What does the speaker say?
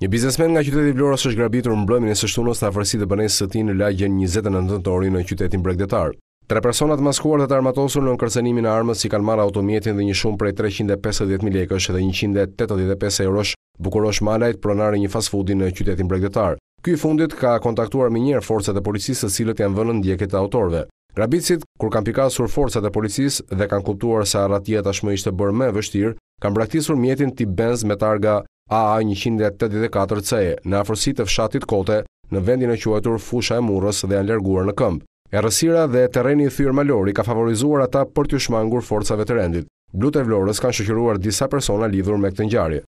Një biznesmen nga qyteti i Vlorës është grabitur në mbrëmjen e së shtunës të afërsisë të banesës së tij në lagjen 29 tetor në qytetin Bregdetar. Tre persona të maskuar dhe të armatosur në kërcënimin e armës si kanë marrë automjetin dhe një shumë prej 350.000 lekësh dhe 185 eurosh bukurosh malajt pronari një fast foodi në qytetin Bregdetar. Ky fundit ka kontaktuar menjëherë forcat e policisë së cilët janë vënë në ndjekje të autorëve. Grabicit kur kanë pikasur forcat e policisë dhe kanë kuptuar se arratia tashmë ishte bërë më vështirë, kanë braktisur mjetin tip Benz me targa AA 184 CE në afërsi të fshatit Kote, në vendin e quajtur Fusha e Murrës dhe janë larguar në këmbë. Errësira dhe terreni i thyer malori ka favorizuar ata për të shmangur forcave të rendit. Blutë e Vlorës kanë shoqëruar disa persona lidhur me këtë ngjarje.